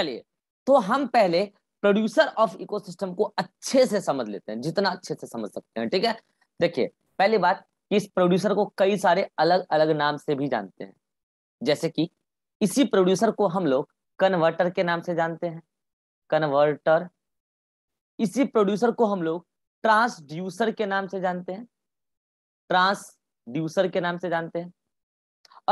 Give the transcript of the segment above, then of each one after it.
चलिए तो हम पहले प्रोड्यूसर ऑफ इकोसिस्टम को अच्छे से समझ लेते हैं जितना अच्छे से समझ सकते हैं ठीक है देखिए पहली बात कि इस प्रोड्यूसर को कई सारे अलग अलग नाम से भी जानते हैं जैसे कि इसी प्रोड्यूसर को हम लोग कन्वर्टर के नाम से जानते हैं कन्वर्टर इसी प्रोड्यूसर को हम लोग ट्रांसड्यूसर के नाम से जानते हैं ट्रांसड्यूसर के नाम से जानते हैं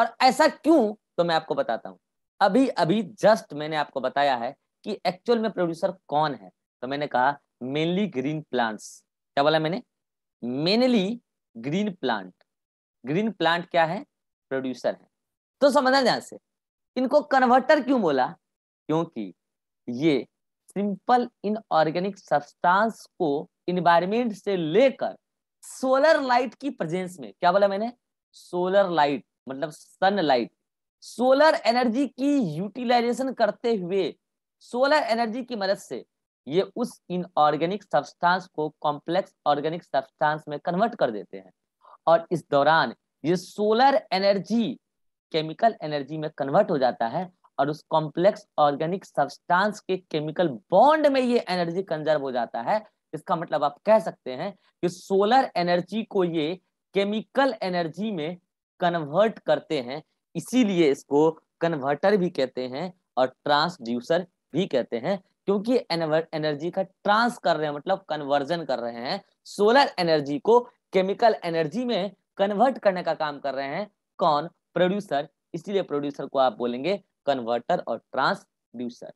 और ऐसा क्यों तो मैं आपको बताता हूं अभी अभी जस्ट मैंने आपको बताया है कि एक्चुअल में प्रोड्यूसर कौन है तो मैंने कहा मेनली ग्रीन प्लांट्स क्या बोला मैंने mainly green plant green plant क्या है प्रोड्यूसर है तो समझना ध्यान से इनको कन्वर्टर क्यों बोला क्योंकि ये सिंपल इनऑर्गेनिक सब्सटेंस को इन्वायरमेंट से लेकर सोलर लाइट की प्रेजेंस में क्या बोला मैंने सोलर लाइट मतलब सन लाइट सोलर एनर्जी की यूटिलाइजेशन करते हुए सोलर एनर्जी की मदद से ये उस इनऑर्गेनिक सब्सटेंस को कॉम्प्लेक्स ऑर्गेनिक सब्सटेंस में कन्वर्ट कर देते हैं और इस दौरान ये सोलर एनर्जी केमिकल एनर्जी में कन्वर्ट हो जाता है और उस कॉम्प्लेक्स ऑर्गेनिक सब्सटेंस के केमिकल बॉन्ड में ये एनर्जी कंजर्व हो जाता है इसका मतलब आप कह सकते हैं कि सोलर एनर्जी को ये केमिकल एनर्जी में कन्वर्ट करते हैं इसीलिए इसको कन्वर्टर भी कहते हैं और ट्रांसड्यूसर भी कहते हैं क्योंकि एनर्जी का ट्रांस कर रहे हैं मतलब कन्वर्जन कर रहे हैं सोलर एनर्जी को केमिकल एनर्जी में कन्वर्ट करने का काम कर रहे हैं कौन प्रोड्यूसर इसीलिए प्रोड्यूसर को आप बोलेंगे कन्वर्टर और ट्रांसड्यूसर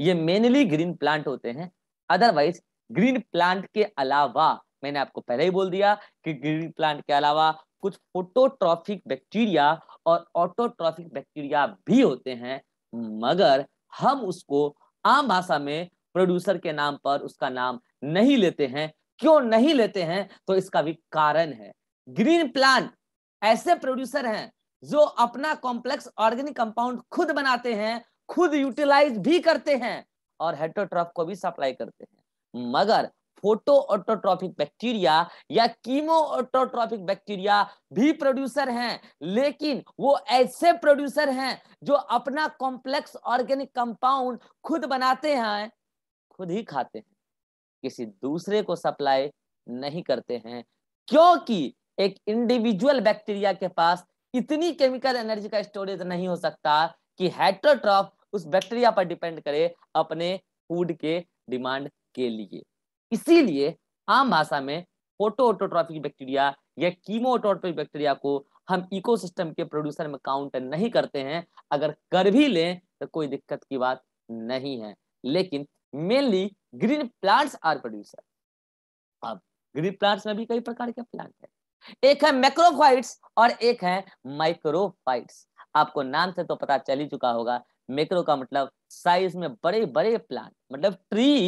ये मेनली ग्रीन प्लांट होते हैं अदरवाइज ग्रीन प्लांट के अलावा मैंने आपको पहले ही बोल दिया कि ग्रीन प्लांट के अलावा कुछ फोटोट्रॉफिक बैक्टीरिया और ऑटोट्रॉफिक बैक्टीरिया भी होते हैं मगर हम उसको आम भाषा में प्रोड्यूसर के नाम पर उसका नाम नहीं लेते हैं क्यों नहीं लेते हैं तो इसका भी कारण है ग्रीन प्लांट ऐसे प्रोड्यूसर हैं जो अपना कॉम्प्लेक्स ऑर्गेनिक कंपाउंड खुद बनाते हैं खुद यूटिलाइज भी करते हैं और हेटोट्रॉफ को भी सप्लाई करते हैं मगर फोटो ऑटोट्रॉफिक बैक्टीरिया या कीमो ऑटोट्रॉफिक बैक्टीरिया भी प्रोड्यूसर हैं लेकिन वो ऐसे प्रोड्यूसर हैं जो अपना कॉम्प्लेक्स ऑर्गेनिक कंपाउंड खुद बनाते हैं खुद ही खाते हैं किसी दूसरे को सप्लाई नहीं करते हैं क्योंकि एक इंडिविजुअल बैक्टीरिया के पास इतनी केमिकल एनर्जी का स्टोरेज नहीं हो सकता कि हेट्रोट्रॉफ उस बैक्टीरिया पर डिपेंड करे अपने फूड के डिमांड के लिए इसीलिए आम भाषा में ऑटोट्रॉफिक बैक्टीरिया या ऑटोट्रॉफिक बैक्टीरिया को हम इकोसिस्टम के प्रोड्यूसर में काउंट नहीं करते हैं अगर कर भी लें तो कोई दिक्कत की बात नहीं है लेकिन mainly green plants are producer अब ग्रीन प्लांट्स में भी कई प्रकार के प्लांट है एक है मैक्रोफाइट्स और एक है माइक्रोफाइट्स आपको नाम से तो पता चल ही चुका होगा मैक्रो का मतलब साइज में बड़े बड़े प्लांट मतलब ट्री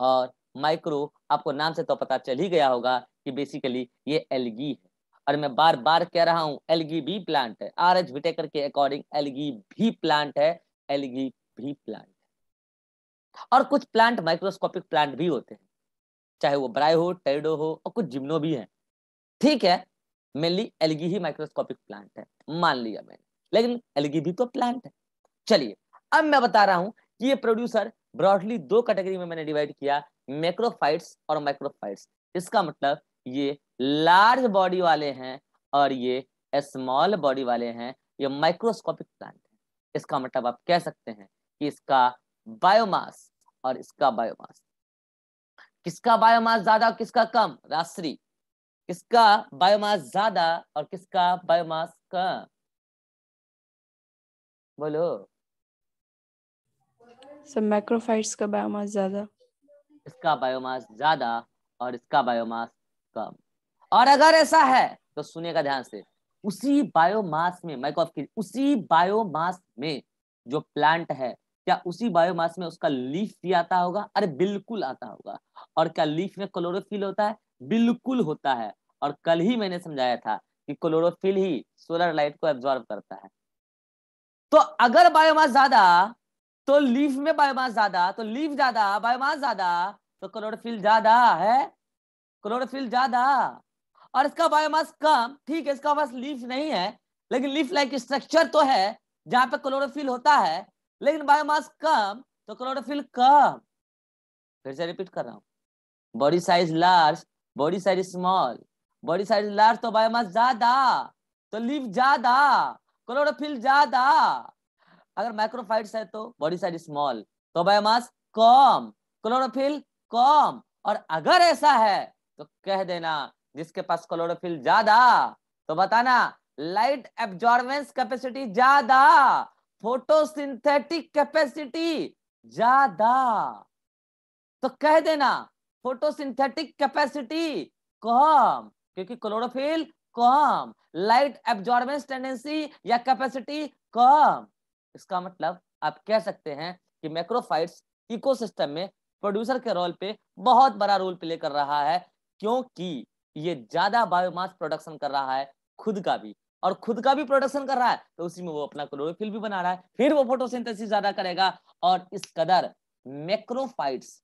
और माइक्रो आपको नाम से तो पता चल ही गया होगा कि बेसिकली ये एलगी है और मैं बार बार कह रहा हूँ एलगी भी प्लांट है आर एच विटेकर के अकॉर्डिंग एलगी भी प्लांट है एलगी भी प्लांट और कुछ प्लांट माइक्रोस्कोपिक प्लांट भी होते हैं चाहे वो ब्राय हो टेडो हो और कुछ जिम्नो भी हैं ठीक है मेनली एलगी ही माइक्रोस्कोपिक प्लांट है मान लिया मैंने लेकिन एलगी भी तो प्लांट है चलिए अब मैं बता रहा हूं कि ये प्रोड्यूसर ब्रॉडली दो कैटेगरी में मैंने डिवाइड किया मैक्रोफाइट्स और माइक्रोफाइट्स इसका मतलब ये लार्ज बॉडी वाले हैं और ये स्मॉल बॉडी वाले हैं ये माइक्रोस्कोपिक प्लांट है इसका मतलब आप कह सकते हैं कि इसका बायोमास और इसका बायोमास किसका बायोमास ज्यादा और किसका कम राशि किसका बायोमास ज्यादा और किसका बायोमास कम बोलो सब माइक्रोफाइट्स का बायोमास ज्यादा इसका बायोमास ज्यादा और इसका बायोमास कम और अगर ऐसा है तो सुनेगा ध्यान से उसी बायोमास में माइक ऑफ उसी बायोमास में जो प्लांट है क्या उसी बायोमास में उसका लीफ भी आता होगा अरे बिल्कुल आता होगा और क्या लीफ में क्लोरोफिल होता है बिल्कुल होता है और कल ही मैंने समझाया था कि क्लोरोफिल ही सोलर लाइट को एब्जॉर्व करता है तो अगर बायोमास ज्यादा तो लीफ में बायोमास ज्यादा तो लीफ ज्यादा बायोमास ज्यादा तो क्लोरोफिल ज्यादा है क्लोरोफिल ज्यादा और इसका बायोमास कम ठीक है इसका पास लीफ नहीं है लेकिन लीफ लाइक स्ट्रक्चर तो है जहां पे क्लोरोफिल होता है लेकिन बायोमास कम तो क्लोरोफिल कम फिर से रिपीट कर रहा हूं body size large body size small body size large तो बायोमास ज्यादा तो लीफ ज्यादा क्लोरोफिल ज्यादा अगर माइक्रोफाइट्स है तो बॉडी साइज स्मॉल तो बायोमास कॉम क्लोरोफिल कॉम और अगर ऐसा है तो कह देना जिसके पास क्लोरोफिल ज्यादा तो बताना लाइट एब्जॉर्बेंस कैपेसिटी ज्यादा फोटोसिंथेटिक कैपेसिटी ज्यादा तो कह देना फोटोसिंथेटिक कैपेसिटी कम क्योंकि क्लोरोफिल कम लाइट एब्जॉर्बेंस टेंडेंसी या कैपेसिटी कम इसका मतलब आप कह सकते हैं कि मैक्रोफाइट्स इकोसिस्टम में प्रोड्यूसर के रोल पे बहुत बड़ा रोल प्ले कर रहा है क्योंकि ये ज्यादा बायोमास प्रोडक्शन कर रहा है खुद का भी और खुद का भी प्रोडक्शन कर रहा है तो उसी में वो अपना क्लोरोफिल भी बना रहा है फिर वो फोटोसिंथेसिस ज्यादा करेगा और इस कदर मैक्रोफाइट्स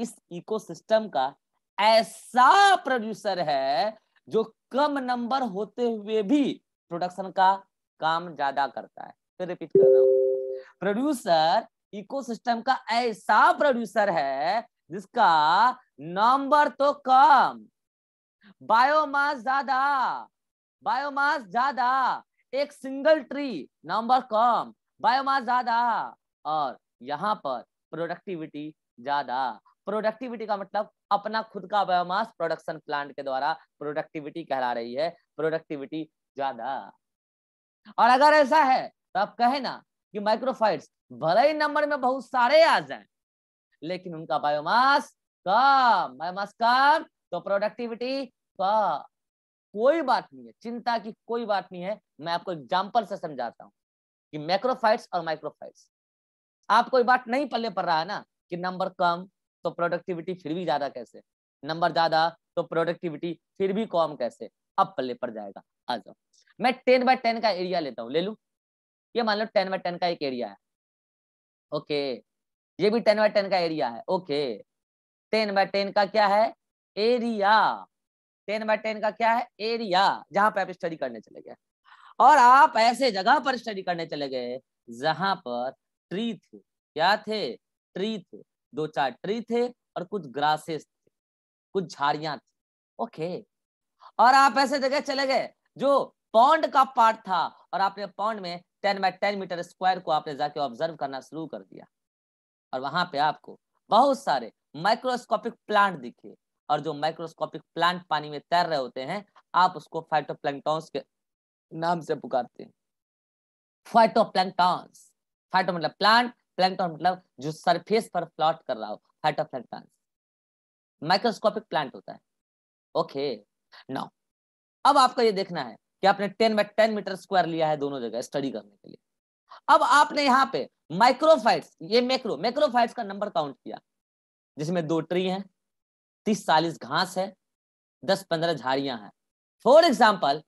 इस इकोसिस्टम का ऐसा प्रोड्यूसर है जो कम नंबर होते हुए भी प्रोडक्शन का काम ज्यादा करता है फिर रिपीट कर रहा हूँ प्रोड्यूसर इकोसिस्टम का ऐसा प्रोड्यूसर है जिसका नंबर तो कम बायोमास ज्यादा बायोमास ज्यादा एक सिंगल ट्री नंबर कम बायोमास ज्यादा और यहाँ पर प्रोडक्टिविटी ज्यादा प्रोडक्टिविटी का मतलब अपना खुद का बायोमास प्रोडक्शन प्लांट के द्वारा प्रोडक्टिविटी कहला रही है प्रोडक्टिविटी ज्यादा और अगर ऐसा है तो आप कहे ना कि माइक्रोफाइट्स भले ही नंबर में बहुत सारे आ जाए लेकिन उनका बायोमास कम बायोमास कम तो प्रोडक्टिविटी कम कोई बात नहीं है चिंता की कोई बात नहीं है मैं आपको एग्जाम्पल से समझाता हूँ कि मैक्रोफाइट्स और माइक्रोफाइट्स आपको बात नहीं पल्ले पड़ रहा है ना कि नंबर कम तो प्रोडक्टिविटी फिर भी ज्यादा कैसे नंबर ज्यादा तो प्रोडक्टिविटी फिर भी कम कैसे अब पल्ले पड़ जाएगा आ जाओ मैं टेन बाय टेन का एरिया लेता हूँ ले लू ये मान लो टेन बाय टेन का एक एरिया है ओके ये भी टेन बाय टेन का एरिया है ओके टेन बाय टेन का क्या है एरिया टेन बाय टेन का क्या है एरिया जहां पे आप स्टडी करने चले गए और आप ऐसे जगह पर स्टडी करने चले गए जहां पर ट्री थे क्या थे ट्री थे दो चार ट्री थे और कुछ ग्रासेस थे कुछ झाड़ियां थी ओके और आप ऐसे जगह चले गए जो पौंड का पार्ट था और आपने पौंड में ten by ten metre square को आपने जाके ऑब्जर्व करना शुरू कर दिया और वहां पे आपको बहुत सारे माइक्रोस्कोपिक प्लांट दिखे और जो माइक्रोस्कोपिक प्लांट पानी में तैर रहे होते हैं आप उसको फाइटोप्लैंक्टॉन्स के नाम से पुकारते हैं फाइटोप्लैंक्टॉन्स फाइटो मतलब प्लांट प्लैंक्टॉन मतलब जो सरफेस पर फ्लॉट कर रहा हो फाइटोप्लैंक्टॉन्स माइक्रोस्कोपिक प्लांट होता है ओके okay. नाउ अब आपको ये देखना है कि आपने ten by ten metre square लिया है दोनों जगह स्टडी करने के लिए अब आपने यहाँ पे माइक्रोफाइट्स ये मैक्रो मैक्रोफाइट्स का नंबर काउंट किया जिसमें दो ट्री हैं तीस चालीस घास है दस पंद्रह झाड़ियां हैं फॉर एग्जाम्पल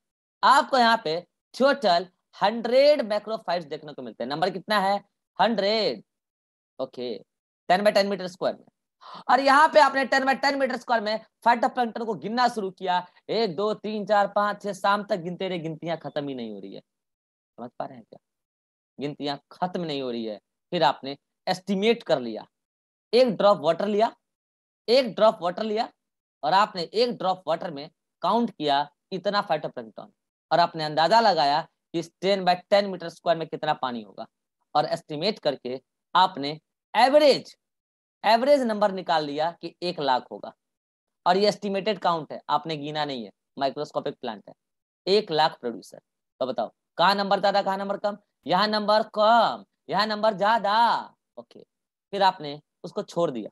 आपको यहाँ पे टोटल हंड्रेड माइक्रोफाइट्स देखने को मिलते हैं नंबर कितना है hundred okay ten by ten metre square में और यहाँ पे आपने ten by ten metre square में फाइटोप्लैंक्टन को गिनना शुरू किया एक दो तीन चार पांच छह शाम तक गिनते रहे गिनतियां खत्म ही नहीं हो रही है समझ पा रहे हैं क्या गिनतियां खत्म नहीं हो रही है फिर आपने एस्टिमेट कर लिया एक ड्रॉप वाटर लिया एक ड्रॉप वाटर लिया और आपने एक ड्रॉप वाटर में काउंट किया इतना फाइटोप्लैंक्टन और आपने अंदाजा लगाया कि इस ten by ten metre square में कितना पानी होगा और एस्टिमेट करके आपने एवरेज एवरेज नंबर निकाल लिया कि एक लाख होगा और ये एस्टिमेटेड काउंट है आपने गिना नहीं है माइक्रोस्कोपिक प्लांट है एक लाख प्रोड्यूसर तो बताओ कहा नंबर ज्यादा कहा नंबर कम यहाँ नंबर कम यहाँ नंबर ज्यादा ओके फिर आपने उसको छोड़ दिया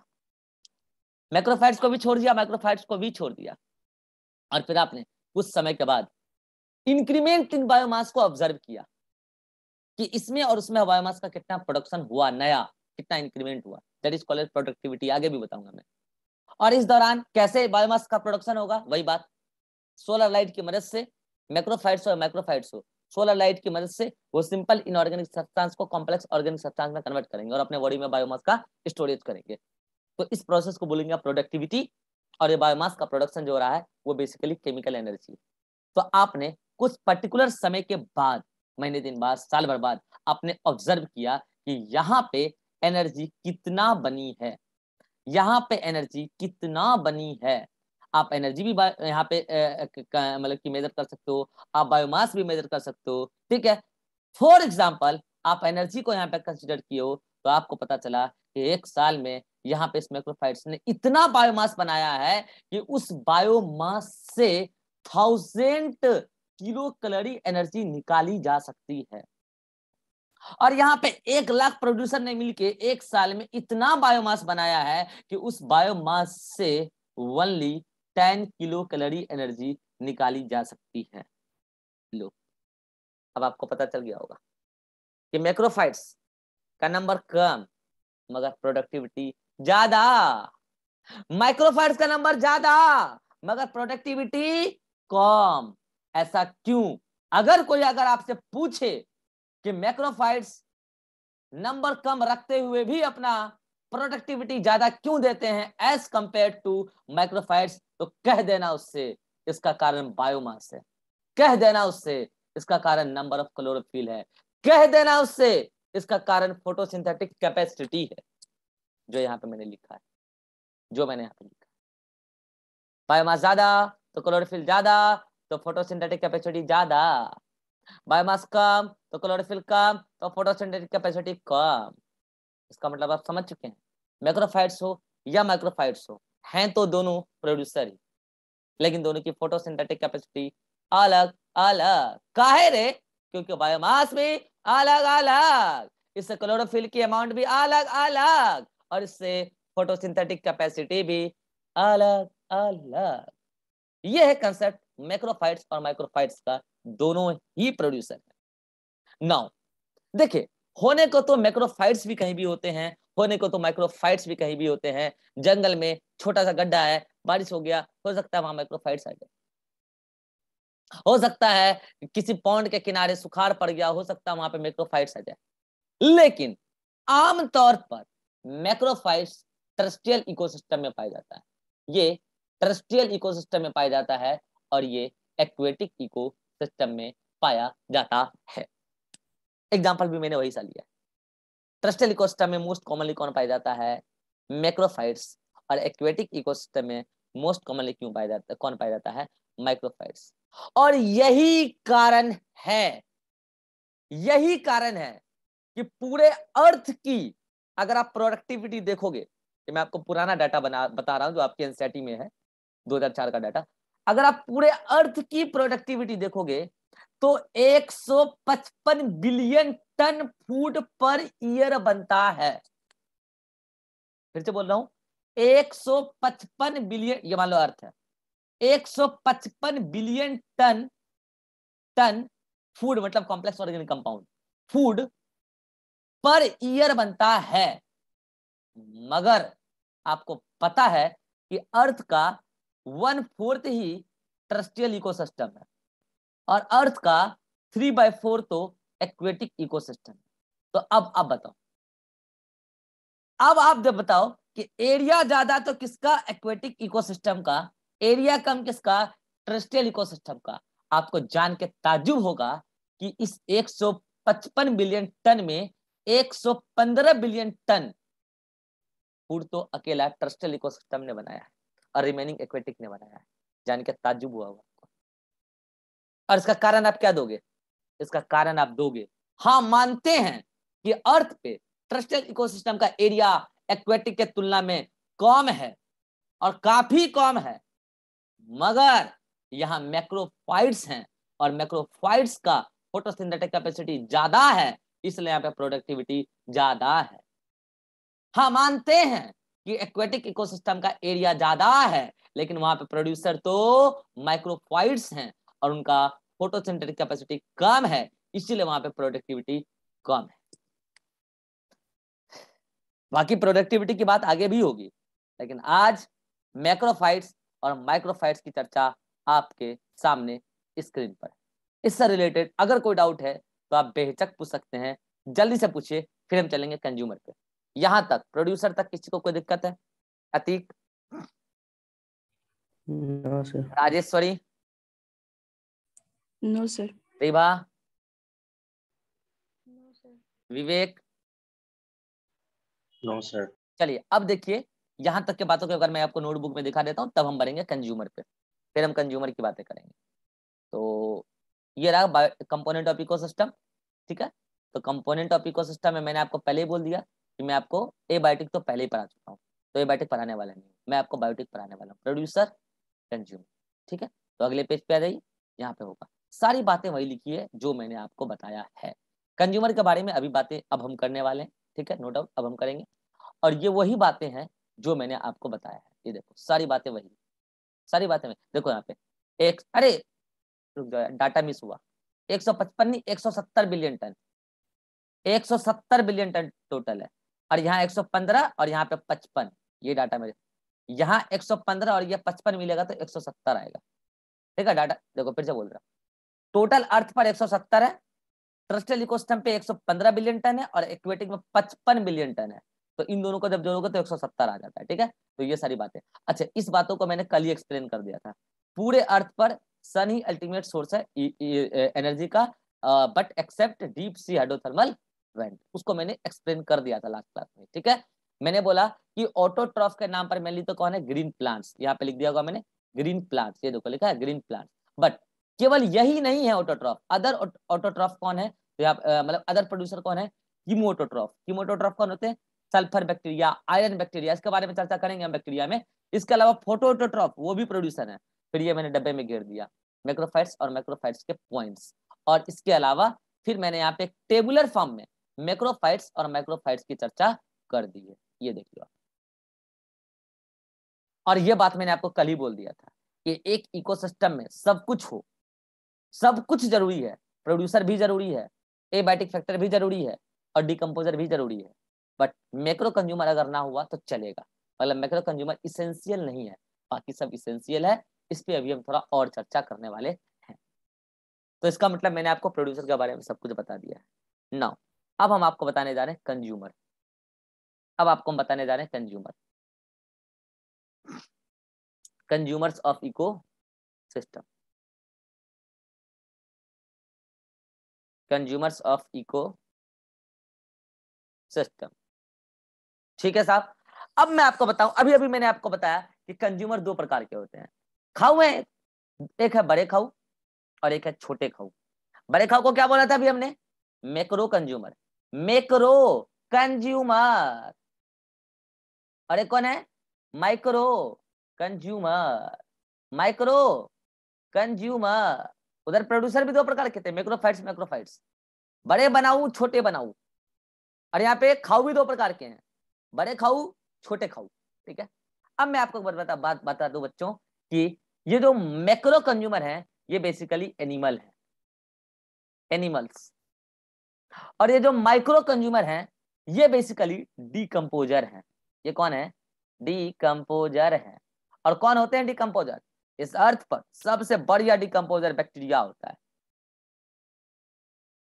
माइक्रोफाइट्स को भी छोड़ दिया माइक्रोफाइट्स को भी छोड़ दिया और फिर आपने कुछ समय के बाद इंक्रीमेंट इन बायोमास को ऑब्जर्व किया कि इसमें और उसमें बायोमास का कितना प्रोडक्शन हुआ नया कितना इंक्रीमेंट हुआ दैट इज कॉलेज प्रोडक्टिविटी आगे भी बताऊंगा मैं और इस दौरान कैसे बायोमास का प्रोडक्शन होगा वही बात सोलर लाइट की मदद से मैक्रोफाइट्स और माइक्रोफाइट्स हो सोलर लाइट की मदद से वो सिंपल इनऑर्गेनिक सब्सटेंस को कॉम्प्लेक्स ऑर्गेनिक सब्सटेंस में कन्वर्ट करेंगे और अपने बॉडी में बायोमास का स्टोरेज करेंगे तो इस प्रोसेस को बोलेंगे प्रोडक्टिविटी और ये बायोमास का प्रोडक्शन जो हो रहा है वो बेसिकली केमिकल एनर्जी तो आपने कुछ पर्टिकुलर समय के बाद महीने दिन बाद साल भर बाद आपने ऑब्जर्व किया कि यहाँ पे एनर्जी कितना बनी है यहाँ पे एनर्जी कितना बनी है आप एनर्जी भी यहाँ पे मतलब कि मेजर कर सकते हो आप बायोमास भी मेजर कर सकते हो ठीक है फॉर एग्जाम्पल आप एनर्जी को यहाँ पे कंसिडर किए हो तो आपको पता चला कि एक साल में यहाँ पे माइक्रोफाइट्स ने इतना बायोमास बनाया है कि उस बायोमास से थाउजेंड किलो कैलोरी एनर्जी निकाली जा सकती है और यहाँ पे एक लाख प्रोड्यूसर ने मिलके एक साल में इतना बायोमास बनाया है कि उस बायोमास से only ten kilo calorie energy निकाली जा सकती है लो अब आपको पता चल गया होगा कि मैक्रोफाइट्स का नंबर कम मगर प्रोडक्टिविटी ज्यादा माइक्रोफाइट्स का नंबर ज्यादा मगर प्रोडक्टिविटी कम ऐसा क्यों अगर कोई अगर आपसे पूछे कि मैक्रोफाइट्स नंबर कम रखते हुए भी अपना प्रोडक्टिविटी ज्यादा क्यों देते हैं एज कंपेयर टू माइक्रोफाइट्स तो कह देना उससे इसका कारण बायोमास है कह देना उससे इसका कारण नंबर ऑफ क्लोरोफिल है कह देना उससे इसका कारण फोटोसिंथेटिक कैपेसिटी है जो यहाँ पे मैंने लिखा है जो मैंने यहाँ पे लिखा बायोमास ज्यादा तो क्लोरोफिल ज्यादा तो फोटोसिंथेटिक कैपेसिटी ज्यादा बायोमास कम तो क्लोरोफिल कम तो फोटोसिंथेटिक कैपेसिटी कम इसका मतलब आप समझ चुके हैं मैक्रोफाइट्स हो या माइक्रोफाइट्स हो हैं तो दोनों प्रोड्यूसर ही लेकिन दोनों की फोटोसिंथेटिक कैपेसिटी अलग अलग काहे रे क्योंकि बायोमास भी अलग अलग इससे क्लोरोफिल की अमाउंट भी अलग अलग और इससे फोटोसिंथेटिक कैपेसिटी भी अलग अलग यह है कंसेप्ट मैक्रोफाइट्स और माइक्रोफाइट्स का दोनों ही प्रोड्यूसर है नाउ देखिए होने को तो मैक्रोफाइट्स भी कहीं भी होते हैं होने को तो माइक्रोफाइट्स भी कहीं भी होते हैं जंगल में छोटा सा गड्ढा है बारिश हो गया हो सकता है वहां माइक्रोफाइट्स आ जाए हो सकता है किसी पौंड के किनारे सुखाड़ पड़ गया हो सकता है वहां पे माइक्रोफाइट्स आ जाए लेकिन आमतौर पर मैक्रोफाइट्स ट्रस्टियल इकोसिस्टम में पाया जाता है ये ट्रस्टियल इकोसिस्टम में पाया जाता है और ये एक्वेटिक इको सिस्टम में पाया जाता है एग्जाम्पल भी मैंने वही सा लिया ट्रस्टल इकोसिस्टम में मोस्ट कॉमनली कौन पाया जाता है मैक्रोफाइट्स और एक्वेटिक इकोसिस्टम में मोस्ट कॉमनली क्यों पाया जाता है कौन पाया जाता है माइक्रोफाइट्स और यही कारण है यही कारण है कि पूरे अर्थ की अगर आप प्रोडक्टिविटी देखोगे कि मैं आपको पुराना डाटा बना बता रहा हूं जो आपके एनसीआरटी में है 2004 का डाटा अगर आप पूरे अर्थ की प्रोडक्टिविटी देखोगे तो 155 billion ton food per year बनता है फिर से बोल रहा हूं 155 बिलियन ये मान लो अर्थ है 155 बिलियन टन टन फूड मतलब complex organic compound food per year बनता है मगर आपको पता है कि अर्थ का वन फोर्थ ही ट्रस्टियल इकोसिस्टम है और अर्थ का थ्री बाय फोर तो एक्वेटिक इकोसिस्टम है तो अब आप बताओ अब आप जब बताओ कि एरिया ज्यादा तो किसका एक्वेटिक इकोसिस्टम का एरिया कम किसका ट्रस्टियल इकोसिस्टम का आपको जान के ताजुब होगा कि इस 155 बिलियन टन में 115 बिलियन टन फूड तो अकेला ट्रस्टियल इकोसिस्टम ने बनाया है और रिमेनिंग एक्वेटिक ने बनाया है जान के ताजुब हुआ हुआ आपको और इसका कारण आप क्या दोगे इसका कारण आप दोगे हाँ मानते हैं कि अर्थ पे ट्रस्टेड इकोसिस्टम का एरिया एक्वेटिक के तुलना में कम है और काफी कम है मगर यहाँ मैक्रोफाइट्स हैं और मैक्रोफाइट्स का फोटोसिंथेटिक कैपेसिटी ज्यादा है इसलिए यहाँ पे प्रोडक्टिविटी ज्यादा है हाँ मानते हैं कि एक्वेटिक इकोसिस्टम का एरिया ज्यादा है लेकिन वहां पे प्रोड्यूसर तो माइक्रोफाइड्स हैं और उनका फोटोसिंथेटिक कैपेसिटी कम है इसीलिए वहां पे प्रोडक्टिविटी कम है बाकी प्रोडक्टिविटी की बात आगे भी होगी लेकिन आज मैक्रोफाइट्स और माइक्रोफाइट्स की चर्चा आपके सामने स्क्रीन पर इससे रिलेटेड अगर कोई डाउट है तो आप बेहचक पूछ सकते हैं जल्दी से पूछिए फिर हम चलेंगे कंज्यूमर पे यहां तक प्रोड्यूसर तक किसी को कोई दिक्कत है Atiq no sir Rajeshwari no sir Ribha no sir Vivek no sir चलिए अब देखिए यहां तक के बातों को अगर मैं आपको नोटबुक में दिखा देता हूं तब हम बढ़ेंगे कंज्यूमर पे फिर हम कंज्यूमर की बातें करेंगे तो ये रहा कंपोनेंट ऑफ इकोसिस्टम ठीक है तो कंपोनेंट ऑफ इकोसिस्टम में मैंने आपको पहले ही बोल दिया कि मैं आपको ए बायोटिक तो पहले ही पढ़ा चुका हूँ तो ए बायोटिक पढ़ाने वाला नहीं मैं आपको बायोटिक पढ़ाने वाला हूँ प्रोड्यूसर कंज्यूमर ठीक है तो अगले पेज पे आ जाइए यहाँ पे होगा सारी बातें वही लिखी है जो मैंने आपको बताया है कंज्यूमर के बारे में अभी बातें अब हम करने वाले हैं ठीक है नो डाउट अब हम करेंगे और ये वही बातें हैं जो मैंने आपको बताया है ये देखो सारी बातें वही सारी बातें वही देखो यहाँ पे एक अरे रुक जाओ डाटा मिस हुआ एक सौ पचपन नहीं एक सौ सत्तर बिलियन टन एक सौ सत्तर बिलियन टन टोटल है और यहाँ 115 और यहाँ पे 55 ये डाटा मेरे यहाँ 115 और ये 55 मिलेगा तो 170 आएगा ठीक है डाटा देखो फिर से बोल रहा टोटल अर्थ पर 170 है ट्रस्टल इकोस्टम पे 115 बिलियन टन है और इक्वेटिक में 55 बिलियन टन है तो इन दोनों को जब जोड़ोगे तो 170 आ जाता है ठीक है तो ये सारी बातें अच्छा इस बातों को मैंने कल ही एक्सप्लेन कर दिया था पूरे अर्थ पर सन ही अल्टीमेट सोर्स है ए, ए, ए, ए, एनर्जी का but except deep sea hydrothermal vent उसको मैंने एक्सप्लेन कर दिया था लास्ट क्लास में ठीक है मैंने बोला कि ऑटोट्रॉफ के नाम पर मैंने तो कौन है ग्रीन प्लांट्स यहाँ पे लिख दिया होगा मैंने ग्रीन प्लांट्स ये देखो लिखा है ग्रीन प्लांट्स बट केवल यही नहीं है ऑटोट्रॉफ अदर ऑटोट्रॉफ कौन है तो यहाँ मतलब अदर प्रोड्यूसर कौन है कीमोटोट्रॉफ कीमोटोट्रॉफ कौन होते हैं सल्फर बैक्टीरिया आयरन बैक्टीरिया इसके बारे में चर्चा करेंगे हम बैक्टीरिया में इसके अलावा फोटोटोट्रॉफ वो भी प्रोड्यूसर है फिर ये मैंने डब्बे में घेर दिया मैक्रोफाइट्स और मैक्रोफाइट्स के पॉइंट्स और इसके अलावा फिर मैंने यहाँ पे टेबुलर फॉर्म में मैक्रोफाइट्स और मैक्रोफाइट्स की चर्चा कर दी है ये देखिए और ये बात मैंने आपको कल ही बोल दिया था कि एक इकोसिस्टम में सब कुछ हो सब कुछ जरूरी है प्रोड्यूसर भी जरूरी है एबायोटिक फैक्टर भी जरूरी है और डिकम्पोजर भी जरूरी है बट मैक्रो कंज्यूमर अगर ना हुआ तो चलेगा मतलब मैक्रो कंज्यूमर इसेंशियल नहीं है बाकी सब इसेंशियल है इस पर अभी हम थोड़ा और चर्चा करने वाले हैं तो इसका मतलब मैंने आपको प्रोड्यूसर के बारे में सब कुछ बता दिया है नाउ अब हम आपको बताने जा रहे हैं कंज्यूमर अब आपको हम बताने जा रहे हैं consumer consumers of ecosystem consumers of ecosystem ठीक है साहब अब मैं आपको बताऊं अभी अभी मैंने आपको बताया कि कंज्यूमर दो प्रकार के होते हैं खाऊ है एक है बड़े खाऊ और एक है छोटे खाऊ बड़े खाऊ को क्या बोला था अभी हमने मैक्रो कंज्यूमर मेक्रो कंज्यूमर और एक कौन है माइक्रो कंज्यूमर माइक्रो कंज्यूमर उधर प्रोड्यूसर भी दो प्रकार के थे मैक्रोफाइट्स मैक्रोफाइट्स बड़े बनाऊ छोटे बनाऊ और यहाँ पे खाऊ भी दो प्रकार के हैं बड़े खाऊ छोटे खाऊ ठीक है अब मैं आपको बता बात बता दू बच्चों कि ये जो मैक्रो कंज्यूमर है ये बेसिकली एनिमल है एनिमल्स और ये जो माइक्रो कंज्यूमर हैं ये बेसिकली डीकम्पोजर हैं ये कौन है डीकम्पोजर हैं और कौन होते हैं डीकम्पोजर इस अर्थ पर सबसे बढ़िया डिकम्पोजर बैक्टीरिया होता है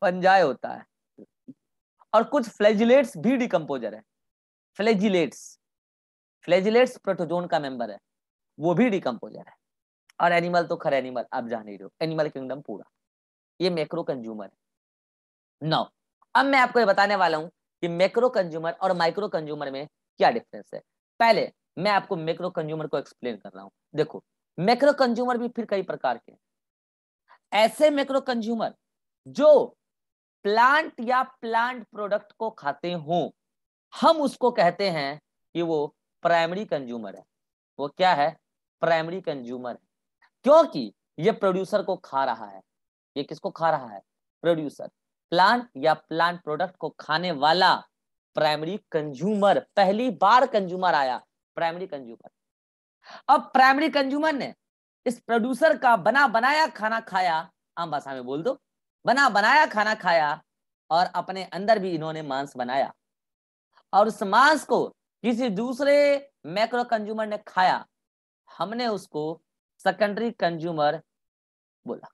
पंजाय होता है और कुछ फ्लेजिलेट्स भी डिकम्पोजर है फ्लेजिलेट्स फ्लेजिलेट्स प्रोटोजोन का मेंबर है वो भी डिकम्पोजर है और एनिमल तो खर एनिमल आप जान ही रहे हो एनिमल किंगडम पूरा ये मैक्रो कंज्यूमर है नौ अब मैं आपको ये बताने वाला हूं कि मैक्रो कंज्यूमर और माइक्रो कंज्यूमर में क्या डिफरेंस है पहले मैं आपको मैक्रो कंज्यूमर को एक्सप्लेन कर रहा हूं देखो मैक्रो कंज्यूमर भी फिर कई प्रकार के ऐसे मैक्रो कंज्यूमर जो प्लांट या प्लांट प्रोडक्ट को खाते हो हम उसको कहते हैं कि वो प्राइमरी कंज्यूमर है वो क्या है प्राइमरी कंज्यूमर है क्योंकि ये प्रोड्यूसर को खा रहा है ये किसको खा रहा है प्रोड्यूसर प्लांट या प्लांट प्रोडक्ट को खाने वाला प्राइमरी कंज्यूमर पहली बार कंज्यूमर आया प्राइमरी कंज्यूमर अब प्राइमरी कंज्यूमर ने इस प्रोड्यूसर का बना बनाया खाना खाया आम भाषा में बोल दो बना बनाया खाना खाया और अपने अंदर भी इन्होंने मांस बनाया और उस मांस को किसी दूसरे मैक्रो कंज्यूमर ने खाया हमने उसको सेकेंडरी कंज्यूमर बोला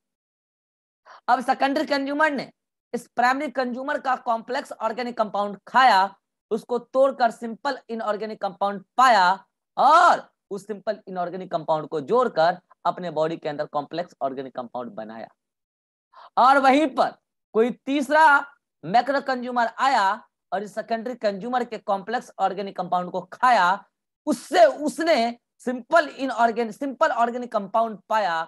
अब सेकेंडरी कंज्यूमर ने इस प्राइमरी कंज्यूमर का कॉम्प्लेक्स ऑर्गेनिक कंपाउंड खाया उसको तोड़कर सिंपल इनऑर्गेनिक कंपाउंड पाया और उस सिंपल इनऑर्गेनिक कंपाउंड को जोड़कर अपने बॉडी के अंदर कॉम्प्लेक्स ऑर्गेनिक कंपाउंड बनाया और वहीं पर कोई तीसरा मैक्रो कंज्यूमर आया और इस सेकेंडरी कंज्यूमर के कॉम्प्लेक्स ऑर्गेनिक कंपाउंड को खाया उससे उसने simple inorganic simple organic compound पाया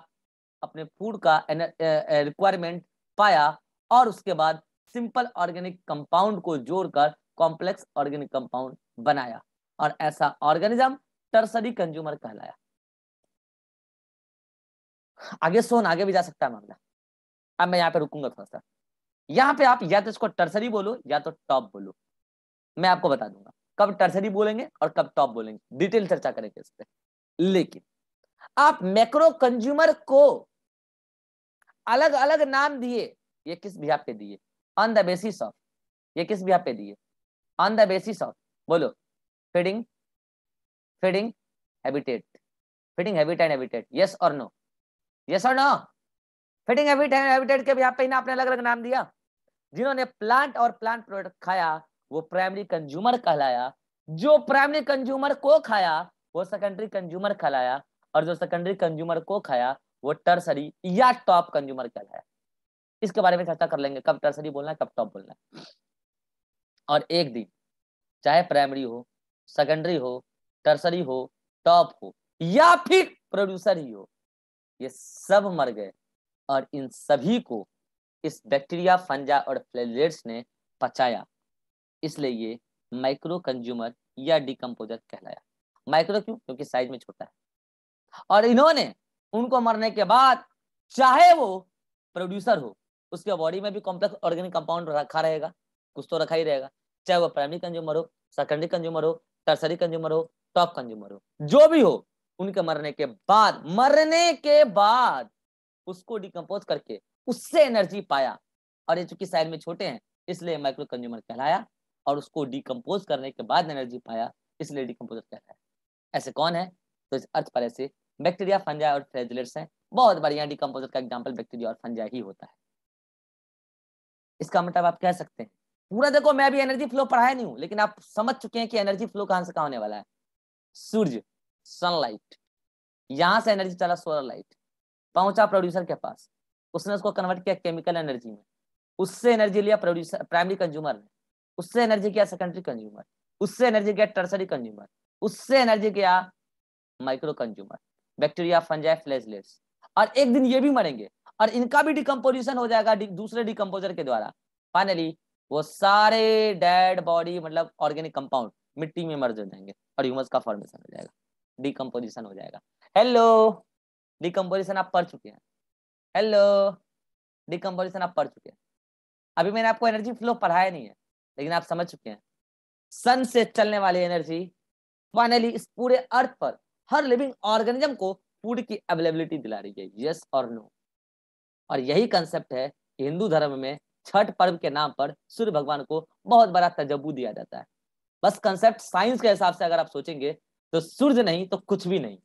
अपने फूड का रिक्वायरमेंट uh, uh, पाया और उसके बाद सिंपल ऑर्गेनिक कंपाउंड को जोड़कर कॉम्प्लेक्स ऑर्गेनिक कंपाउंड बनाया और ऐसा ऑर्गेनिज्म टर्सरी कंज्यूमर कहलाया आगे सोन आगे भी जा सकता है मामला अब मैं यहाँ पे रुकूंगा थोड़ा सा यहाँ पे आप या तो इसको टर्सरी बोलो या तो टॉप बोलो मैं आपको बता दूंगा कब टर्सरी बोलेंगे और कब टॉप बोलेंगे डिटेल चर्चा करेंगे इस पर लेकिन आप मैक्रो कंज्यूमर को अलग अलग नाम दिए ये किस बिहाब पे दिए ऑन द बेसिस ऑफ ये किस बिहाब पे दिए ऑन द बेसिस ऑफ बोलो feeding feeding habitat feeding habitat habitat yes और नो यस और नो फीडिंग हैबिटेट हैबिटेट के बिहाब पे ना आपने अलग अलग नाम दिया जिन्होंने प्लांट और प्लांट प्रोडक्ट खाया वो प्राइमरी कंज्यूमर कहलाया जो प्राइमरी कंज्यूमर को खाया वो सेकेंडरी कंज्यूमर कहलाया और जो सेकेंडरी कंज्यूमर को खाया वो टर्सरी या टॉप कंज्यूमर कहलाया इसके बारे में चर्चा कर लेंगे कब टर्सरी बोलना है कब टॉप बोलना है और एक दिन चाहे प्राइमरी हो सेकेंडरी हो टर्सरी हो टॉप हो या फिर प्रोड्यूसर ही हो ये सब मर गए और इन सभी को इस बैक्टीरिया फंजा और फ्लेट्स ने पचाया इसलिए ये माइक्रो कंज्यूमर या डिकम्पोजर कहलाया माइक्रो क्यों क्योंकि साइज में छोटा है और इन्होंने उनको मरने के बाद चाहे वो प्रोड्यूसर हो उसके बॉडी में भी कॉम्प्लेक्स ऑर्गेनिक कंपाउंड रखा रहेगा कुछ तो रखा ही रहेगा चाहे वो प्राइमरी कंज्यूमर हो सेकेंडरी कंज्यूमर हो टर्सरी कंज्यूमर हो टॉप कंज्यूमर हो जो भी हो उनके मरने के बाद मरने के बाद उसको डिकम्पोज करके उससे एनर्जी पाया और ये चूंकि साइड में छोटे हैं इसलिए माइक्रो कंज्यूमर कहलाया और उसको डिकम्पोज करने के बाद एनर्जी पाया इसलिए डिकम्पोजर कहलाया ऐसे कौन है तो इस अर्थ पर ऐसे बैक्टीरिया फंजा और फ्रेजलेट्स हैं बहुत बढ़िया डिकम्पोजर का एग्जाम्पल बैक्टीरिया और फंजा ही होता है इसका मतलब आप कह सकते हैं पूरा देखो मैं अभी एनर्जी फ्लो पढ़ाया नहीं हूं लेकिन आप समझ चुके हैं कि एनर्जी फ्लो कहां से कहा होने वाला है सूर्य सनलाइट यहां से एनर्जी चला सोलर लाइट पहुंचा प्रोड्यूसर के पास उसने उसको कन्वर्ट किया केमिकल एनर्जी में उससे एनर्जी लिया प्रोड्यूसर प्राइमरी कंज्यूमर ने उससे एनर्जी किया सेकेंडरी कंज्यूमर उससे एनर्जी किया टर्सरी कंज्यूमर उससे एनर्जी किया माइक्रो कंज्यूमर बैक्टीरिया फंजाई और एक दिन ये भी मरेंगे और इनका भी डिकम्पोजिशन हो जाएगा दूसरे डिकम्पोजर के द्वारा फाइनली वो सारे डेड बॉडी मतलब ऑर्गेनिक कंपाउंड मिट्टी में मर्ज हो जाएंगे और ह्यूमस का फॉर्मेशन हो जाएगा डिकम्पोजिशन हो जाएगा हेलो डिकम्पोजिशन आप पढ़ चुके हैं हेलो डिकम्पोजिशन आप पढ़ चुके हैं अभी मैंने आपको एनर्जी फ्लो पढ़ाया नहीं है लेकिन आप समझ चुके हैं सन से चलने वाली एनर्जी फाइनली इस पूरे अर्थ पर हर लिविंग ऑर्गेनिज्म को फूड की अवेलेबिलिटी दिला रही है यस और नो और यही कंसेप्ट है कि हिंदू धर्म में छठ पर्व के नाम पर सूर्य भगवान को बहुत बड़ा तजब्बू दिया जाता है बस कंसेप्ट साइंस के हिसाब से अगर आप सोचेंगे तो सूर्य नहीं तो कुछ भी नहीं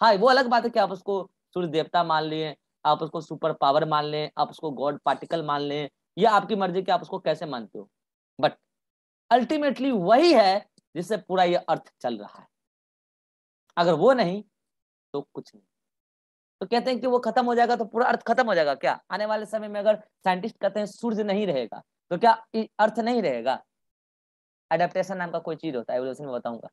हाँ वो अलग बात है कि आप उसको सूर्य देवता मान लें आप उसको सुपर पावर मान लें आप उसको गॉड पार्टिकल मान लें या आपकी मर्जी कि आप उसको कैसे मानते हो बट अल्टीमेटली वही है जिससे पूरा यह अर्थ चल रहा है अगर वो नहीं तो कुछ नहीं तो कहते हैं कि वो खत्म हो जाएगा तो पूरा अर्थ खत्म हो जाएगा क्या आने वाले समय में अगर साइंटिस्ट कहते हैं सूर्य नहीं रहेगा तो क्या अर्थ नहीं रहेगा एडेप्टेशन नाम का कोई चीज होता है में बताऊंगा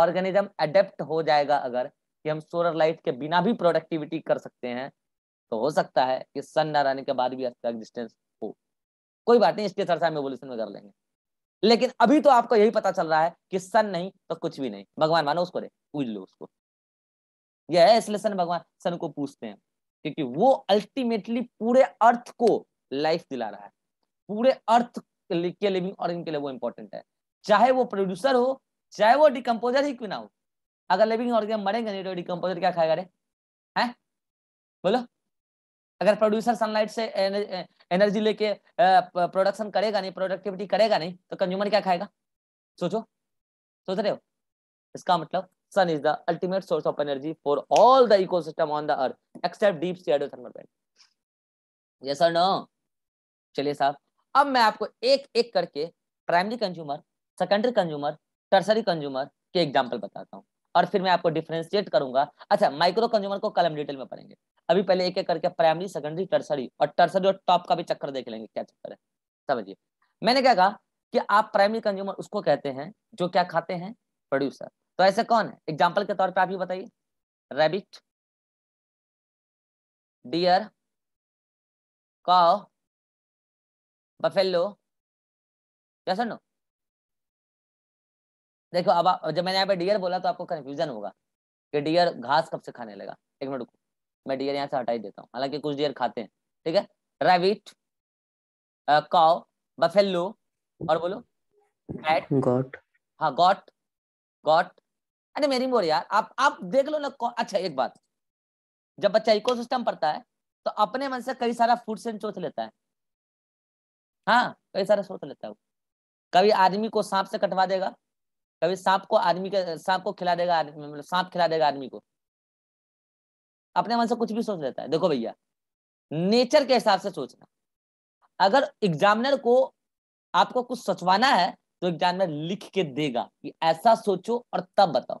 ऑर्गेनिज्म एडेप्ट हो जाएगा अगर कि हम सोलर लाइट के बिना भी प्रोडक्टिविटी कर सकते हैं तो हो सकता है कि सन न रहने के बाद भी अर्थ का एग्जिस्टेंस हो कोई बात नहीं इसके चर्चा हम एवोल्यूशन में कर लेंगे लेकिन अभी तो आपको यही पता चल रहा है कि सन नहीं तो कुछ भी नहीं भगवान मानो उसको रे पूज लो उसको यह है इसलिए सन भगवान सन को पूछते हैं क्योंकि वो अल्टीमेटली पूरे अर्थ को लाइफ दिला रहा है पूरे अर्थ के लिविंग ऑर्गन के लिए वो इंपॉर्टेंट है चाहे वो प्रोड्यूसर हो चाहे वो डिकम्पोजर ही क्यों ना हो अगर लिविंग ऑर्गेनिज्म मरेंगे नहीं तो डिकम्पोजर क्या खाएगा रे है बोलो अगर प्रोड्यूसर सनलाइट से एनर्जी लेके प्रोडक्शन करेगा नहीं प्रोडक्टिविटी करेगा नहीं तो कंज्यूमर क्या खाएगा सोचो सोच रहे हो इसका मतलब sun is the ultimate source of energy for all the ecosystem on the earth except deep geothermal vent yes or no चलिए साहब अब मैं आपको एक एक करके primary consumer secondary consumer tertiary consumer के एग्जाम्पल बताता हूँ और फिर मैं आपको डिफ्रेंशिएट करूंगा अच्छा माइक्रो कंज्यूमर को कल हम डिटेल में पढ़ेंगे अभी पहले एक एक करके प्राइमरी सेकेंडरी टर्सरी और टर्सरी और टॉप का भी चक्कर देख लेंगे क्या चक्कर है समझिए मैंने क्या कहा कि आप प्राइमरी कंज्यूमर उसको कहते हैं जो क्या खाते हैं प्रोड्यूसर तो ऐसे कौन है एग्जाम्पल के तौर पर आप ही बताइए रेबिट डियर कॉ बफेलो क्या सुनो देखो अब जब मैंने यहाँ पे डियर बोला तो आपको कंफ्यूजन होगा कि डियर घास कब से खाने लगा एक मिनट रुको मैं डियर यहाँ से हटाई देता हूँ हालांकि कुछ डियर खाते हैं ठीक है रेबिट कॉ बफेलो और बोलो गॉट हाँ गॉट गॉट अरे मेरी मोर यार आप आप देख लो ना अच्छा एक बात जब बच्चा इकोसिस्टम पढ़ता है तो अपने मन से कई सारा फूड सेंट सोच लेता है हाँ कई सारा सोच लेता है कभी आदमी को सांप से कटवा देगा कभी सांप को आदमी के सांप को खिला देगा मतलब सांप खिला देगा आदमी को अपने मन से कुछ भी सोच लेता है देखो भैया नेचर के हिसाब से सोचना अगर एग्जामिनर को आपको कुछ सोचवाना है तो एग्जामिनर लिख के देगा कि ऐसा सोचो और तब बताओ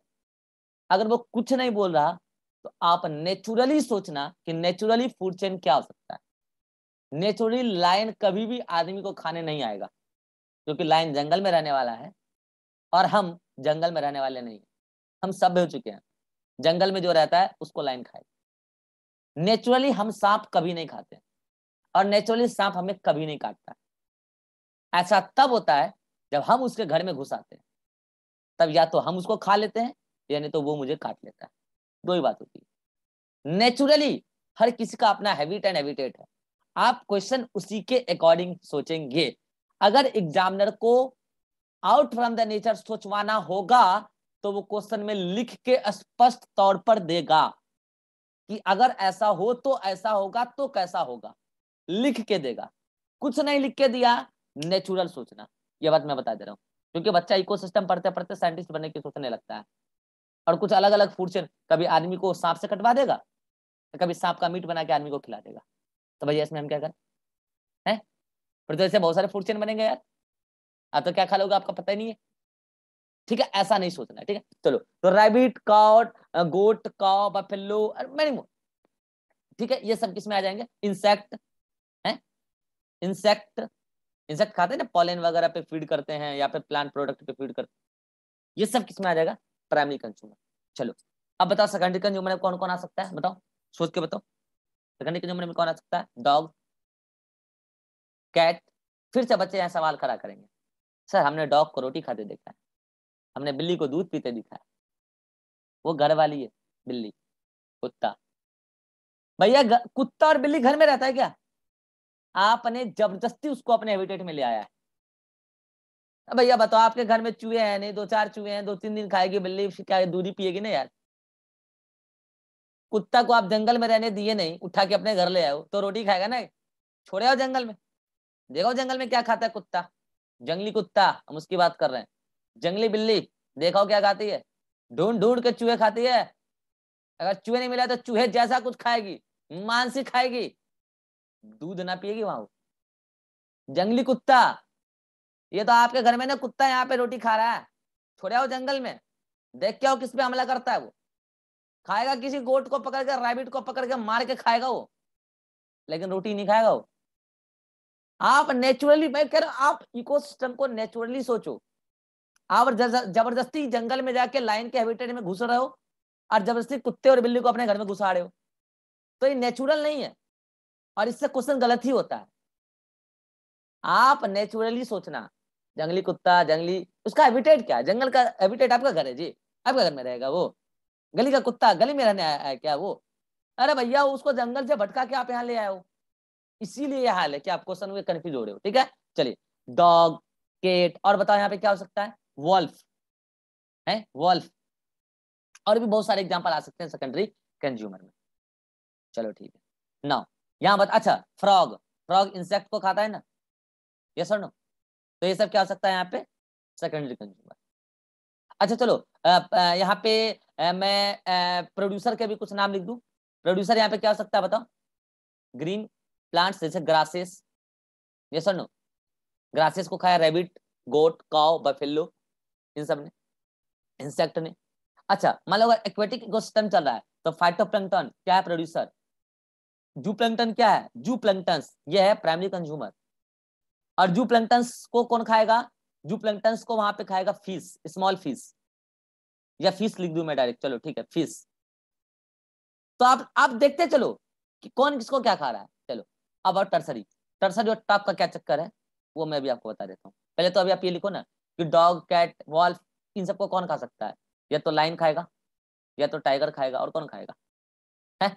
अगर वो कुछ नहीं बोल रहा तो आप नेचुरली सोचना कि नेचुरली फूड चेन क्या हो सकता है नेचुरली लाइन कभी भी आदमी को खाने नहीं आएगा क्योंकि लाइन जंगल में रहने वाला है और हम जंगल में रहने वाले नहीं हम सब हो चुके हैं जंगल में जो रहता है उसको लाइन खाएगी नेचुरली हम सांप कभी नहीं खाते और नेचुरली सांप हमें कभी नहीं काटता ऐसा तब होता है जब हम उसके घर में घुस आते हैं तब या तो हम उसको खा लेते हैं यानी तो वो मुझे काट लेता है दो ही बात होती है नेचुरली हर किसी का अपना हैबिट एंड हैबिटेट है आप क्वेश्चन उसी के अकॉर्डिंग सोचेंगे अगर एग्जामिनर को आउट फ्रॉम द नेचर सोचवाना होगा तो वो क्वेश्चन में लिख के स्पष्ट तौर पर देगा कि अगर ऐसा हो तो ऐसा होगा तो कैसा होगा लिख के देगा कुछ नहीं लिख के दिया नेचुरल सोचना यह बात मैं बता दे रहा हूँ क्योंकि बच्चा इकोसिस्टम पढ़ते पढ़ते साइंटिस्ट बनने की सोचने लगता है और कुछ अलग अलग फूड चेन कभी आदमी को सांप से कटवा देगा कभी सांप का मीट बना के आदमी को खिला देगा तो भैया इसमें हम क्या करें हैं फिर तो ऐसे बहुत सारे फूड चेन बनेंगे यार आप तो क्या खा लोगे आपका पता ही नहीं है ठीक है ऐसा नहीं सोचना ठीक है चलो तो रैबिट काउट goat cow buffalo many more ठीक है ये सब किसमें आ जाएंगे इंसेक्ट है इंसेक्ट इंसेक्ट खाते हैं ना पॉलिन वगैरह पे फीड करते हैं या फिर प्लांट प्रोडक्ट पे फीड करते हैं ये सब किसमें आ जाएगा प्राइमरी कंज्यूमर चलो अब बताओ सेकेंडरी कंज्यूमर में कौन कौन आ सकता है बताओ सोच के बताओ सेकेंडरी कंज्यूमर में कौन आ सकता है डॉग कैट फिर से बच्चे यहाँ सवाल खड़ा करेंगे सर हमने डॉग को रोटी खाते देखा है हमने बिल्ली को दूध पीते देखा है वो घर वाली है बिल्ली कुत्ता भैया कुत्ता और बिल्ली घर में रहता है क्या आपने जबरदस्ती उसको अपने हैबिटेट में ले आया है भैया बताओ आपके घर में चूहे हैं नहीं दो चार चूहे हैं दो तीन दिन खाएगी बिल्ली क्या दूरी पिएगी ना यार कुत्ता को आप जंगल में रहने दिए नहीं उठा के अपने घर ले आओ तो रोटी खाएगा ना छोड़े आओ जंगल में देखो जंगल में क्या खाता है कुत्ता जंगली कुत्ता हम उसकी बात कर रहे हैं जंगली बिल्ली देखो क्या खाती है ढूंढ ढूंढ के चूहे खाती है अगर चूहे नहीं मिला तो चूहे जैसा कुछ खाएगी मानसी खाएगी दूध ना पिएगी वहां जंगली कुत्ता ये तो आपके घर में ना कुत्ता यहाँ पे रोटी खा रहा है छोड़े हो जंगल में देख के आओ किस पे हमला करता है वो खाएगा किसी गोट को पकड़ के रैबिट को पकड़ के मार के खाएगा वो लेकिन रोटी नहीं खाएगा वो आप नेचुरली मैं कह रहा हूं आप इकोसिस्टम को नेचुरली सोचो आप जबरदस्ती जंगल में जाके लाइन के हैबिटेट में घुस रहे हो और जबरदस्ती कुत्ते और बिल्ली को अपने घर में घुसा रहे हो तो ये नेचुरल नहीं है और इससे क्वेश्चन गलत ही होता है आप नेचुरली सोचना जंगली कुत्ता जंगली उसका हैबिटेट क्या जंगल का हैबिटेट आपका घर है जी आपका घर में रहेगा वो गली का कुत्ता गली में रहने आया है क्या वो अरे भैया उसको जंगल से भटका के आप यहाँ ले आए हो इसीलिए ये हाल है कि आप क्वेश्चन में कंफ्यूज हो रहे हो ठीक है चलिए डॉग केट और बताओ यहाँ पे क्या हो सकता है वॉल्फ है वॉल्फ और भी बहुत सारे एग्जाम्पल आ सकते हैं सेकेंडरी कंज्यूमर में चलो ठीक है ना यहाँ बता अच्छा फ्रॉग फ्रॉग इंसेक्ट को खाता है ना यस और नो तो ये सब क्या हो सकता है यहाँ पे सेकेंडरी कंज्यूमर अच्छा चलो यहाँ पे मैं प्रोड्यूसर के भी कुछ नाम लिख दू प्रोड्यूसर यहाँ पे क्या हो सकता है बताओ ग्रीन प्लांट्स जैसे ग्रासेस ये सर नो ग्रासेस को खाया रेबिट गोट काओ बफेलो इन सब ने इंसेक्ट ने अच्छा मान लो अगर एक्वेटिक इकोसिस्टम चल रहा है तो फाइटोप्लैंकटन क्या है प्रोड्यूसर जू प्लैंकटन क्या है जू प्लैंकटन ये है प्राइमरी कंज्यूमर और जू को कौन खाएगा जू को वहां पे खाएगा फिश स्मॉल फिश या फिश लिख दू मैं डायरेक्ट चलो ठीक है फिश तो आप आप देखते चलो कि कौन किसको क्या खा रहा है चलो अब और टर्सरी टर्सरी और टॉप का क्या चक्कर है वो मैं भी आपको बता देता हूँ पहले तो अभी आप ये लिखो ना कि डॉग कैट वॉल्फ इन सबको कौन खा सकता है या तो लाइन खाएगा या तो टाइगर खाएगा और कौन खाएगा है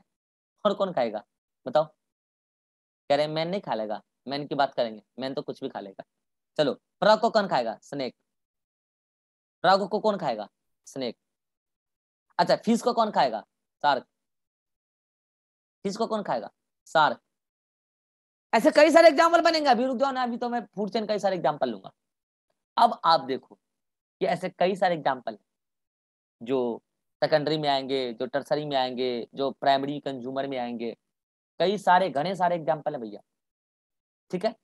और कौन खाएगा बताओ कह रहे मैन नहीं खा लेगा मैन की बात करेंगे मैन तो कुछ भी खा लेगा चलो फ्रॉग को कौन खाएगा स्नेक फ्रॉग को कौन खाएगा स्नेक अच्छा फिश को कौन खाएगा सार्क फिश को कौन खाएगा सार्क ऐसे कई सारे एग्जाम्पल बनेंगे अभी रुक जाओ ना अभी तो मैं फूड चेन कई सारे एग्जाम्पल लूंगा अब आप देखो कि ऐसे कई सारे एग्जाम्पल हैं जो सेकेंडरी में आएंगे जो टर्सरी में आएंगे जो प्राइमरी कंज्यूमर में आएंगे कई सारे घने सारे एग्जाम्पल है भैया ठीक है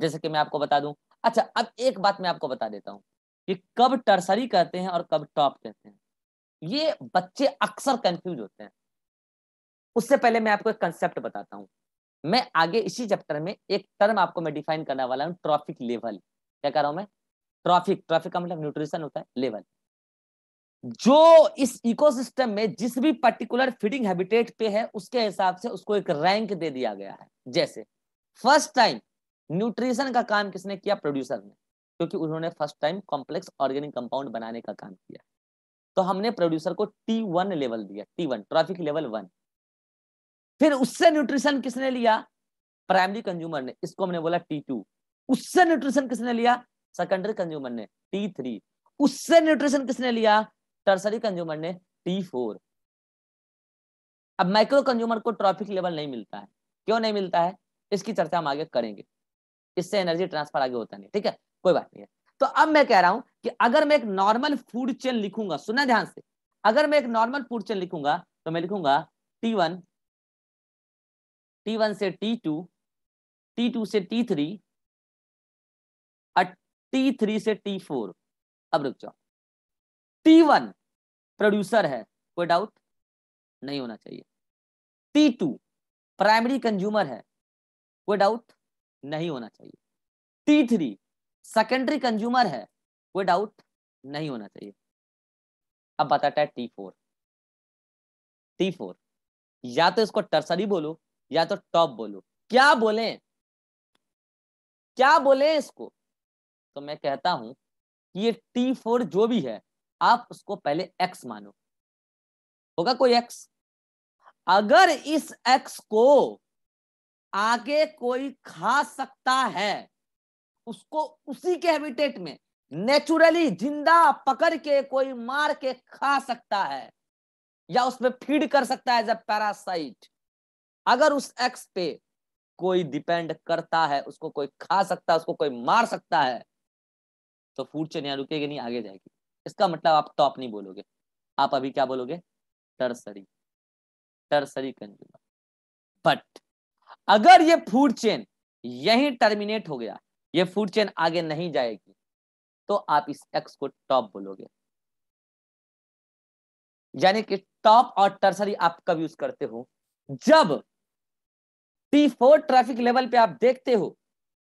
जैसे कि मैं आपको बता दूं अच्छा अब एक बात मैं आपको बता देता हूं कि कब टर्सरी कहते हैं और कब टॉप कहते हैं ये बच्चे अक्सर कंफ्यूज होते हैं उससे पहले मैं आपको एक कंसेप्ट बताता हूं मैं आगे इसी चैप्टर में एक टर्म आपको मैं डिफाइन करने वाला हूँ ट्रॉफिक लेवल क्या कह रहा हूं मैं ट्रॉफिक ट्रॉफिक का मतलब न्यूट्रिशन होता है लेवल जो इस इकोसिस्टम में जिस भी पर्टिकुलर फीडिंग हैबिटेट पे है उसके हिसाब से उसको एक रैंक दे दिया गया है जैसे फर्स्ट टाइम न्यूट्रिशन का काम किसने किया प्रोड्यूसर ने क्योंकि उन्होंने first time complex organic compound बनाने का काम किया तो हमने प्रोड्यूसर को टी वन लेवल दिया T one trophic level one फिर उससे न्यूट्रिशन किसने लिया प्राइमरी कंज्यूमर ने इसको हमने बोला टी टू उससे न्यूट्रिशन किसने लिया सेकेंडरी कंज्यूमर ने टी थ्री उससे न्यूट्रिशन किसने लिया टर्सरी कंज्यूमर ने टी फोर अब माइक्रो कंज्यूमर को ट्रॉफिक लेवल नहीं मिलता है क्यों नहीं मिलता है इसकी चर्चा हम आगे करेंगे इससे एनर्जी ट्रांसफर आगे होता नहीं ठीक है कोई बात नहीं है तो अब मैं कह रहा हूं कि अगर मैं एक नॉर्मल फूड चेन लिखूंगा सुना ध्यान से अगर मैं एक नॉर्मल फूड चेन लिखूंगा तो मैं लिखूंगा टी वन टी वन से टी टू टी टू से टी थ्री और टी थ्री से टी फोर अब रुक जाओ टी वन प्रोड्यूसर है कोई डाउट नहीं होना चाहिए टी टू प्राइमरी कंज्यूमर है वो डाउट नहीं होना चाहिए टी थ्री सेकेंडरी कंज्यूमर है वो डाउट नहीं होना चाहिए अब बताता है टी फोर टी फोर या तो इसको टर्सरी बोलो या तो टॉप बोलो क्या बोले क्या बोले इसको तो मैं कहता हूं कि ये टी फोर जो भी है आप उसको पहले एक्स मानो होगा कोई एक्स अगर इस एक्स को आगे कोई खा सकता है उसको उसी के हैबिटेट में नेचुरली जिंदा पकड़ के कोई मार के खा सकता है या उसमें फीड कर सकता है एज ए पैरासाइट अगर उस एक्स पे कोई डिपेंड करता है उसको कोई खा सकता है उसको कोई मार सकता है तो फूड चेन यहां रुकेगी नहीं आगे जाएगी इसका मतलब आप टॉप नहीं बोलोगे आप अभी क्या बोलोगे टर्सरी टर्सरी कंज्यूमर बट अगर ये फूड चेन यही टर्मिनेट हो गया ये फूड चेन आगे नहीं जाएगी तो आप इस एक्स को टॉप बोलोगे यानी कि टॉप और टर्सरी आप कब यूज करते हो जब टी फोर ट्रैफिक लेवल पे आप देखते हो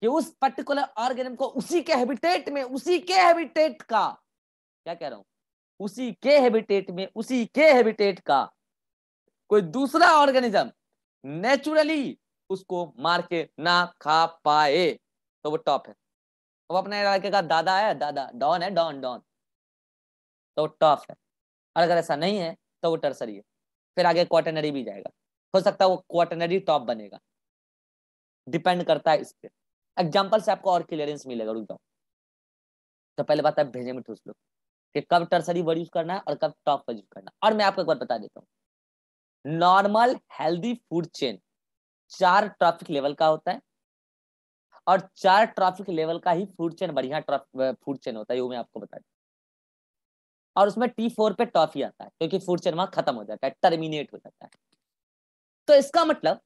कि उस पर्टिकुलर ऑर्गेनिम को उसी के हैबिटेट में उसी के हैबिटेट का क्या कह रहा हूं उसी के हैबिटेट में उसी के हैबिटेट का कोई दूसरा ऑर्गेनिज्म नेचुरली उसको मार के ना खा पाए तो वो टॉप है अब अपने लड़के का दादा है दादा डॉन है डॉन डॉन तो वो टॉप है और अगर ऐसा नहीं है तो वो टर्सरी है फिर आगे क्वाटनरी भी जाएगा हो सकता है वो क्वार्टनरी टॉप बनेगा डिपेंड करता है इस पर एग्जाम्पल से आपको और क्लियरेंस मिलेगा रुक जाओ तो पहले बात आप भेजे में ठूस लो कि कब टर्सरी वर्ड यूज करना है और कब टॉप वर्ड यूज करना और मैं आपको एक बार बता देता हूँ नॉर्मल हेल्दी फूड चेन चार ट्रैफिक लेवल का होता है और चार ट्रैफिक लेवल का ही फूड चेन बढ़िया फूड चेन होता है वो मैं आपको बता दूं और उसमें टी फोर पे टॉफी आता है क्योंकि फूड चेन वहां खत्म हो जाता है टर्मिनेट हो जाता है तो इसका मतलब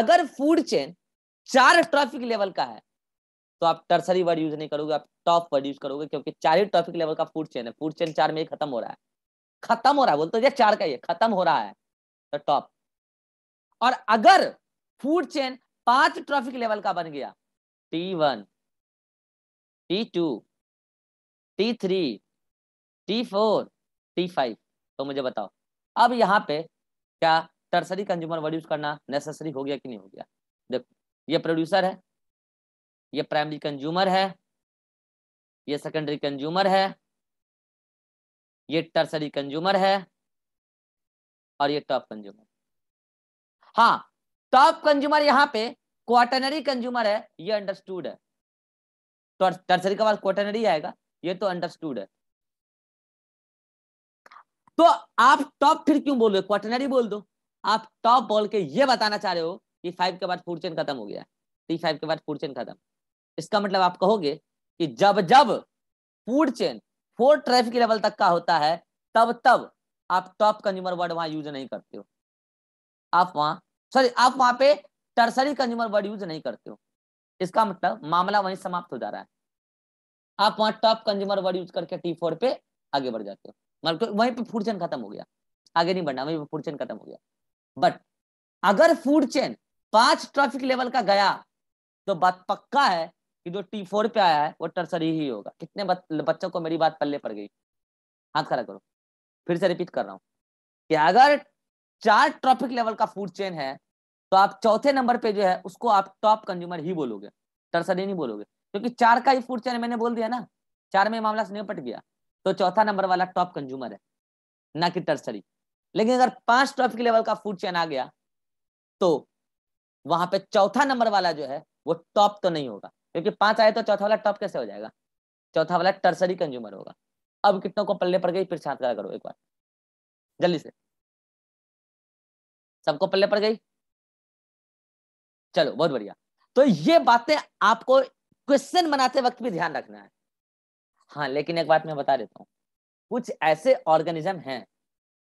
अगर फूड चेन चार ट्रैफिक लेवल का है तो आप टर्सरी वर्ड यूज नहीं करोगे आप टॉप वर्ड यूज करोगे क्योंकि चार ही ट्रैफिक लेवल का फूड चेन है फूड चेन चार में खत्म हो रहा है खत्म हो रहा है बोलते चार का ये खत्म हो रहा है तो टॉप और अगर फूड चेन पांच ट्रॉफिक लेवल का बन गया T one T two T three T four T five तो मुझे बताओ अब यहाँ पे क्या टर्सरी कंज्यूमर प्रोड्यूस करना नेसेसरी हो गया कि नहीं हो गया देखो ये प्रोड्यूसर है ये प्राइमरी कंज्यूमर है ये सेकेंडरी कंज्यूमर है ये टर्सरी कंज्यूमर है और ये टॉप कंज्यूमर हाँ टॉप कंज्यूमर यहाँ पे क्वार्टनरी कंज्यूमर है ये अंडरस्टूड है तो टर्सरी के बाद क्वार्टनरी आएगा ये तो अंडरस्टूड है तो आप टॉप फिर क्यों बोल रहे हो क्वार्टनरी बोल दो आप टॉप बोल के ये बताना चाह रहे हो कि फाइव के बाद फोर चेन खत्म हो गया टी फाइव के बाद फूड चेन खत्म इसका मतलब आप कहोगे कि जब जब food chain four trophic level तक का होता है तब तब आप टॉप कंज्यूमर वर्ड वहां यूज नहीं करते हो आप वहां सॉरी आप वहां पे टर्सरी कंज्यूमर वर्ड यूज नहीं करते हो इसका मतलब मामला वहीं समाप्त हो जा रहा है आप वहां टॉप कंज्यूमर वर्ड यूज करके टी फोर पे आगे बढ़ जाते हो मतलब वहीं पे फूड चेन खत्म हो गया आगे नहीं बढ़ना वहीं पे फूड चेन खत्म हो गया बट अगर फूड चेन पांच ट्रैफिक लेवल का गया तो बात पक्का है कि जो टी फोर पे आया है वो टर्सरी ही होगा कितने बच्चों को मेरी बात पल्ले पड़ गई हाथ खड़ा करो फिर से रिपीट कर रहा हूं कि अगर चार ट्रॉपिक लेवल का फूड चेन है तो आप चौथे नंबर पे जो है उसको आप टॉप कंज्यूमर ही बोलोगे टर्सरी नहीं बोलोगे क्योंकि चार का ही फूड चेन मैंने बोल दिया ना चार में मामला से निपट गया तो चौथा नंबर वाला टॉप कंज्यूमर है ना कि टर्सरी लेकिन अगर पांच टॉपिक लेवल का फूड चेन आ गया तो वहां पे चौथा नंबर वाला जो है वो टॉप तो नहीं होगा क्योंकि पांच आए तो चौथा वाला टॉप कैसे हो जाएगा चौथा वाला टर्सरी कंज्यूमर होगा अब कितनों को पल्ले पड़ गई फिर छात्र करो एक बार जल्दी से सबको पल्ले पड़ गई चलो बहुत बढ़िया तो ये बातें आपको क्वेश्चन बनाते वक्त भी ध्यान रखना है हाँ लेकिन एक बात मैं बता देता हूँ कुछ ऐसे ऑर्गेनिज्म हैं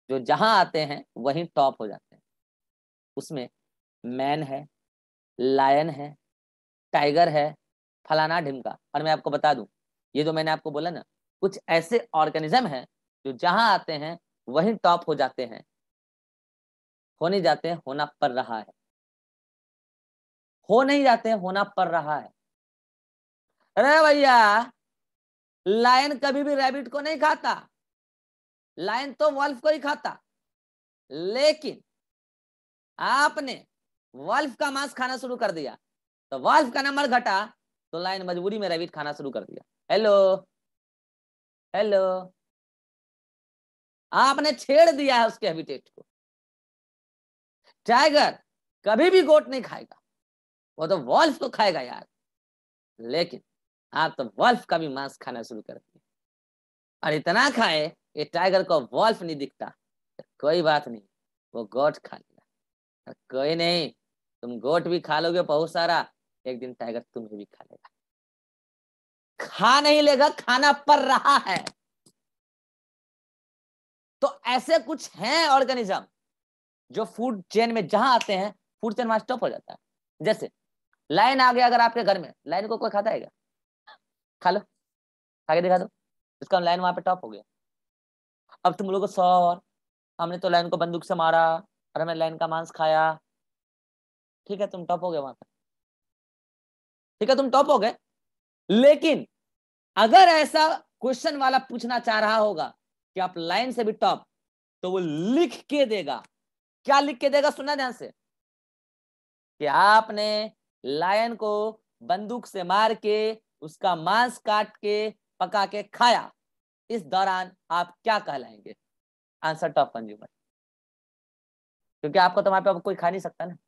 जो जहां आते हैं वहीं टॉप हो जाते हैं उसमें मैन है लायन है टाइगर है फलाना ढिमका और मैं आपको बता दूं ये जो मैंने आपको बोला ना कुछ ऐसे ऑर्गेनिज्म हैं जो जहां आते हैं वहीं टॉप हो जाते हैं होने जाते हैं होना पड़ रहा है हो नहीं जाते हैं होना पड़ रहा है अरे भैया लायन कभी भी रैबिट को नहीं खाता लायन तो वल्फ को ही खाता लेकिन आपने वल्फ का मांस खाना शुरू कर दिया तो वल्फ का नंबर घटा तो लायन मजबूरी में रैबिट खाना शुरू कर दिया हेलो हेलो आपने छेड़ दिया है उसके हैबिटेट को टाइगर कभी भी गोट नहीं खाएगा वो तो वॉल्फ को तो खाएगा यार लेकिन आप तो वॉल्फ का भी मांस खाना शुरू कर दिए और इतना खाए ये टाइगर को वॉल्फ नहीं दिखता कोई बात नहीं वो गोट खा लेगा कोई नहीं तुम गोट भी खा लोगे बहुत सारा एक दिन टाइगर तुम्हें भी खा लेगा खा नहीं लेगा खाना पड़ रहा है तो ऐसे कुछ हैं ऑर्गेनिज्म जो फूड चेन में जहां आते हैं फूड चेन वहां स्टॉप हो जाता है जैसे लाइन आ गया अगर आपके घर में लाइन को कोई खाता है क्या खा लो खा के दिखा दो इसका लाइन वहां पे टॉप हो गया अब तुम लोगों को सौर हमने तो लाइन को बंदूक से मारा और हमने लाइन का मांस खाया ठीक है तुम टॉप हो गए वहां पर ठीक है तुम टॉप हो गए लेकिन अगर ऐसा क्वेश्चन वाला पूछना चाह रहा होगा कि आप लाइन से भी टॉप तो वो लिख के देगा क्या लिख के देगा सुना ध्यान से कि आपने लायन को बंदूक से मार के उसका मांस काट के पका के खाया इस दौरान आप क्या कहलाएंगे आंसर टॉप कंज्यूमर क्योंकि आपको तो वहां पे अब कोई खा नहीं सकता ना